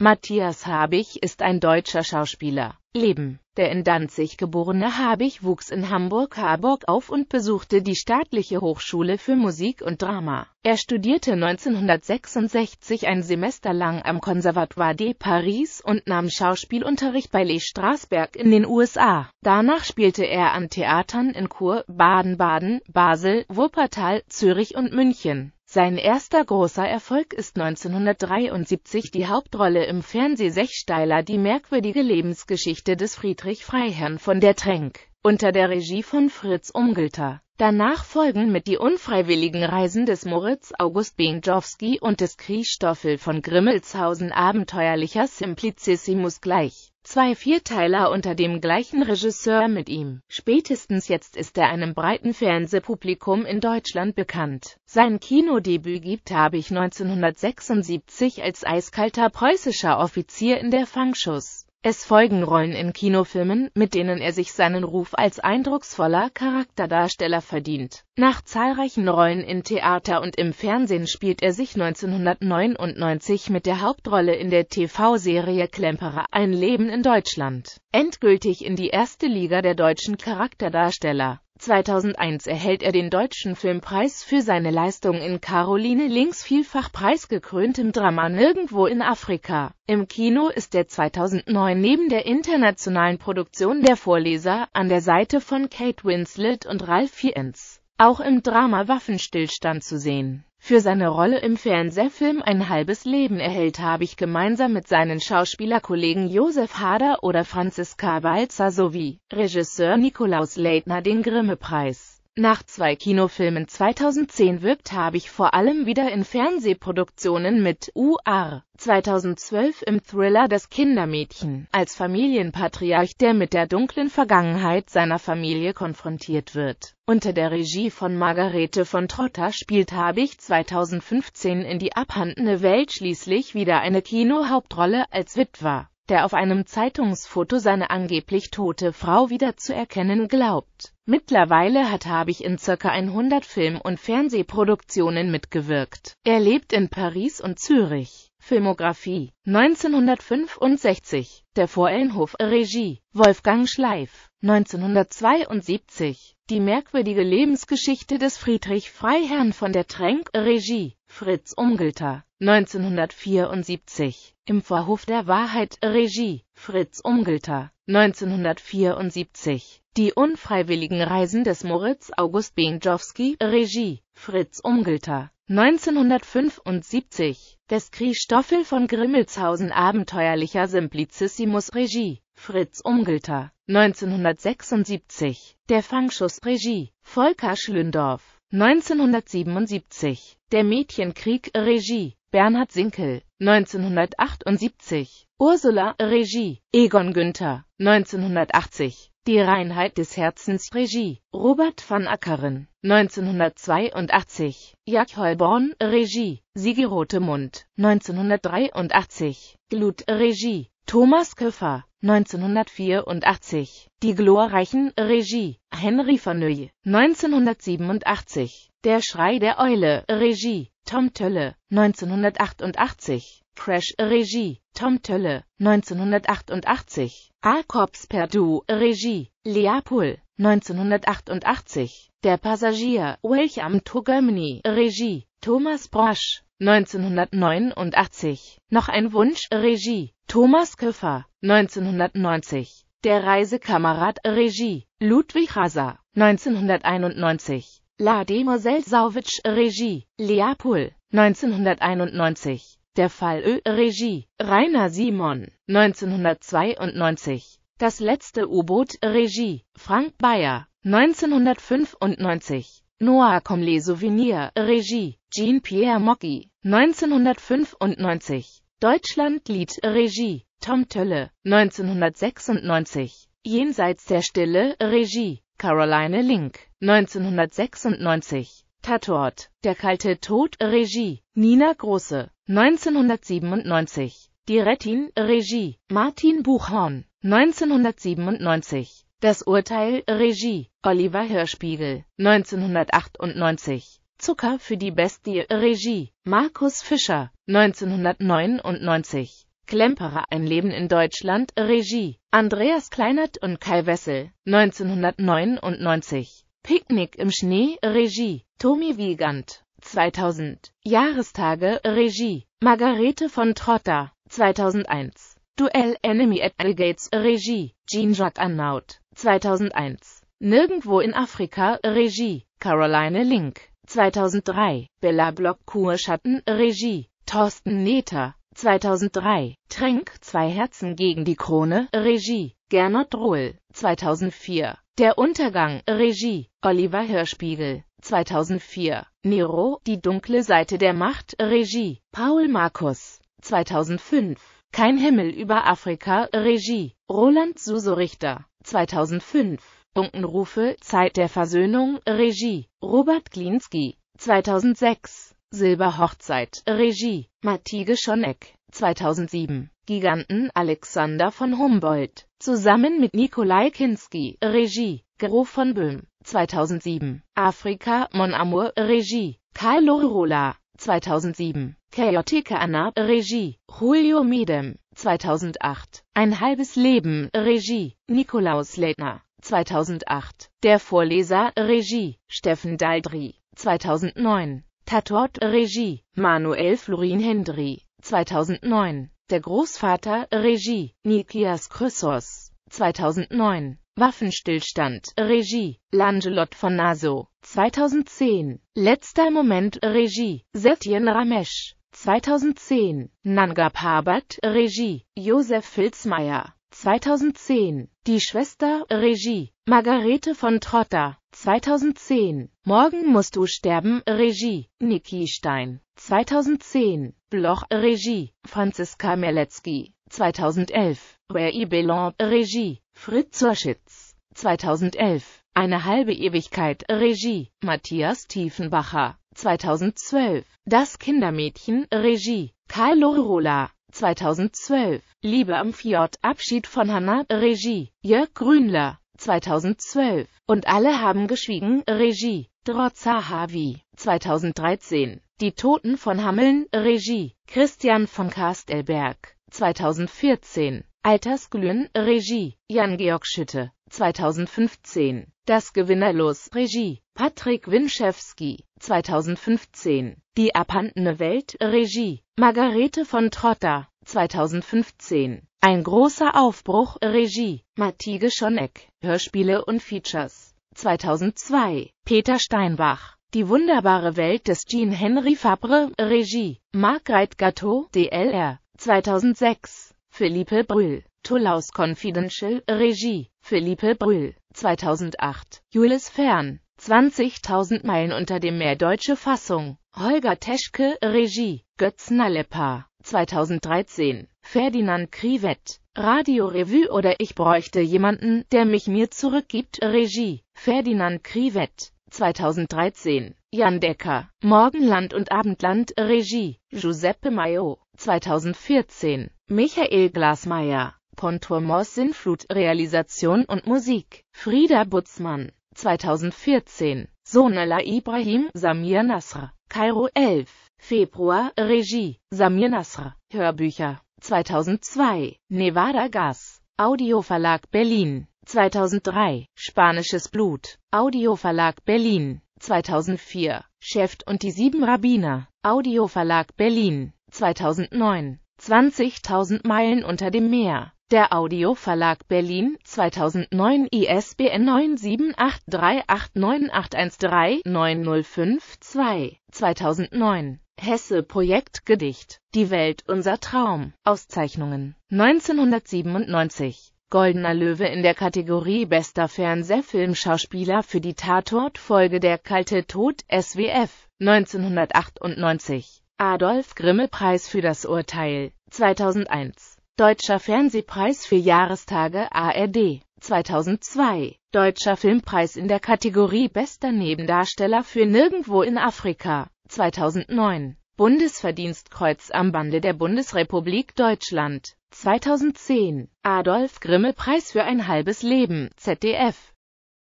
Matthias Habich ist ein deutscher Schauspieler. Leben. Der in Danzig geborene Habich wuchs in Hamburg-Harburg auf und besuchte die Staatliche Hochschule für Musik und Drama. Er studierte 1966 ein Semester lang am Conservatoire de Paris und nahm Schauspielunterricht bei Lee Straßberg in den USA. Danach spielte er an Theatern in Chur, Baden-Baden, Basel, Wuppertal, Zürich und München. Sein erster großer Erfolg ist 1973 die Hauptrolle im Fernseh Sechsteiler Die merkwürdige Lebensgeschichte des Friedrich Freiherrn von der Tränk unter der Regie von Fritz Umgelter. Danach folgen mit die unfreiwilligen Reisen des Moritz August Benjowski und des Kriestoffel von Grimmelshausen abenteuerlicher Simplicissimus gleich. Zwei Vierteiler unter dem gleichen Regisseur mit ihm. Spätestens jetzt ist er einem breiten Fernsehpublikum in Deutschland bekannt. Sein Kinodebüt gibt habe ich 1976 als eiskalter preußischer Offizier in der Fangschuss. Es folgen Rollen in Kinofilmen, mit denen er sich seinen Ruf als eindrucksvoller Charakterdarsteller verdient. Nach zahlreichen Rollen in Theater und im Fernsehen spielt er sich 1999 mit der Hauptrolle in der TV-Serie Klemperer Ein Leben in Deutschland endgültig in die erste Liga der deutschen Charakterdarsteller 2001 erhält er den Deutschen Filmpreis für seine Leistung in Caroline Links vielfach preisgekröntem Drama Nirgendwo in Afrika. Im Kino ist er 2009 neben der internationalen Produktion Der Vorleser an der Seite von Kate Winslet und Ralph Fiennes auch im Drama Waffenstillstand zu sehen für seine Rolle im Fernsehfilm Ein halbes Leben erhält habe ich gemeinsam mit seinen Schauspielerkollegen Josef Hader oder Franziska Walzer sowie Regisseur Nikolaus Leitner den Grimme-Preis. Nach zwei Kinofilmen 2010 wirkt habe ich vor allem wieder in Fernsehproduktionen mit UR. 2012 im Thriller Das Kindermädchen, als Familienpatriarch, der mit der dunklen Vergangenheit seiner Familie konfrontiert wird. Unter der Regie von Margarete von Trotter spielt habe ich 2015 in die abhandene Welt schließlich wieder eine Kinohauptrolle als Witwer der auf einem Zeitungsfoto seine angeblich tote Frau wiederzuerkennen glaubt. Mittlerweile hat Habich in circa 100 Film- und Fernsehproduktionen mitgewirkt. Er lebt in Paris und Zürich. Filmografie 1965 Der Vorenhof Regie Wolfgang Schleif 1972 Die merkwürdige Lebensgeschichte des Friedrich Freiherrn von der Tränk Regie Fritz Umgelter 1974 Im Vorhof der Wahrheit Regie Fritz Umgelter 1974 Die unfreiwilligen Reisen des Moritz August Benjowski Regie Fritz Umgelter 1975, des Christoffel von Grimmelshausen abenteuerlicher Simplicissimus Regie, Fritz Umgelter, 1976, der Fangschuss Regie, Volker Schlündorf, 1977, der Mädchenkrieg Regie, Bernhard Sinkel, 1978, Ursula Regie, Egon Günther, 1980, die Reinheit des Herzens Regie Robert van Ackeren 1982 Jack Holborn Regie Sigi Mund 1983 Glut Regie Thomas Köffer 1984 Die glorreichen Regie Henry van Nöye 1987 Der Schrei der Eule Regie Tom Tölle 1988 Crash Regie Tom Tölle 1988 A Corps Perdu Regie Leapol 1988 Der Passagier Welcome to Germany Regie Thomas Brosch 1989 Noch ein Wunsch Regie Thomas Köffer 1990 Der Reisekamerad Regie Ludwig Raser 1991 La Demoiselle Sauvage Regie Leapol 1991 der Fall Ö, Regie, Rainer Simon, 1992. Das letzte U-Boot, Regie, Frank Bayer, 1995. Noah comme Souvenir Regie, Jean-Pierre Mocky, 1995. Deutschlandlied, Regie, Tom Tölle, 1996. Jenseits der Stille, Regie, Caroline Link, 1996. Tatort, Der kalte Tod, Regie, Nina Große, 1997. Die Rettin, Regie, Martin Buchhorn. 1997. Das Urteil, Regie, Oliver Hirschspiegel. 1998. Zucker für die Bestie, Regie, Markus Fischer. 1999. Klemperer, ein Leben in Deutschland, Regie, Andreas Kleinert und Kai Wessel. 1999. Picknick im Schnee, Regie, Tommy Wiegand. 2000. Jahrestage, Regie, Margarete von Trotter 2001. Duell, Enemy at Alligates, Regie, Jean-Jacques Annaut, 2001. Nirgendwo in Afrika, Regie, Caroline Link, 2003. Bella Block Kurschatten, Regie, Thorsten Neter 2003. Tränk, Zwei Herzen gegen die Krone, Regie, Gernot Rohl, 2004. Der Untergang, Regie, Oliver Hörspiegel, 2004. Nero, die dunkle Seite der Macht, Regie, Paul Markus, 2005. Kein Himmel über Afrika, Regie, Roland Susorichter, 2005. Unkenrufe, Zeit der Versöhnung, Regie, Robert Glinski, 2006. Silberhochzeit, Regie, Matige Schoneck, 2007. Giganten Alexander von Humboldt, zusammen mit Nikolai Kinski, Regie, Gero von Böhm, 2007. Afrika, Mon Amour, Regie. Karl Lorola, 2007. Chaotica Anna, Regie. Julio Medem, 2008. Ein halbes Leben, Regie. Nikolaus Leitner, 2008. Der Vorleser, Regie. Steffen Daldry, 2009. Tatort, Regie. Manuel Florin Hendry, 2009. Der Großvater, Regie. Nikias Chrysos, 2009. Waffenstillstand, Regie, Langelot von Naso, 2010, Letzter Moment, Regie, Setien Ramesh, 2010, Nanga Parbat, Regie, Josef Filzmeier, 2010, Die Schwester, Regie, Margarete von Trotter, 2010, Morgen musst du sterben, Regie, Niki Stein, 2010, Bloch, Regie, Franziska Merletzky, 2011. Ray Bellon, Regie, Fritz Zorschitz, 2011, Eine halbe Ewigkeit, Regie, Matthias Tiefenbacher, 2012, Das Kindermädchen, Regie, Karl Lorola, 2012, Liebe am Fjord, Abschied von Hanna, Regie, Jörg Grünler, 2012, Und alle haben geschwiegen, Regie, Drotza Havi, 2013, Die Toten von Hameln, Regie, Christian von Kastelberg, 2014 Altersglühen, Regie, Jan-Georg Schütte, 2015. Das Gewinnerlos, Regie, Patrick Winschewski, 2015. Die abhandene Welt, Regie, Margarete von Trotter, 2015. Ein großer Aufbruch, Regie, Matige Schoneck, Hörspiele und Features, 2002. Peter Steinbach, Die wunderbare Welt des Jean-Henri Fabre, Regie, Margret Gatto, DLR, 2006. Philippe Brühl, Toulouse Confidential, Regie, Philippe Brühl, 2008, Jules Fern, 20.000 Meilen unter dem Meer deutsche Fassung, Holger Teschke, Regie, Götz Nallepa, 2013, Ferdinand Krivet, Radio Revue oder Ich bräuchte jemanden, der mich mir zurückgibt, Regie, Ferdinand Krivet, 2013, Jan Decker, Morgenland und Abendland, Regie, Giuseppe Maio, 2014, Michael Glasmeier, Moss Sinnflut, Realisation und Musik, Frieda Butzmann, 2014, Sonela Ibrahim, Samir Nasr, Kairo 11, Februar, Regie, Samir Nasr, Hörbücher, 2002, Nevada Gas, Audioverlag Berlin, 2003, Spanisches Blut, Audioverlag Berlin, 2004, Schäft und die sieben Rabbiner, Audioverlag Berlin, 2009, 20.000 Meilen unter dem Meer. Der Audioverlag Berlin 2009 ISBN 9783898913905-2 2009 Hesse Projekt Gedicht Die Welt unser Traum Auszeichnungen 1997 Goldener Löwe in der Kategorie Bester Fernsehfilmschauspieler für die Tatort-Folge Der kalte Tod SWF 1998 Adolf Grimme Preis für das Urteil 2001. Deutscher Fernsehpreis für Jahrestage ARD 2002. Deutscher Filmpreis in der Kategorie Bester Nebendarsteller für Nirgendwo in Afrika 2009. Bundesverdienstkreuz am Bande der Bundesrepublik Deutschland 2010. Adolf Grimme Preis für ein halbes Leben ZDF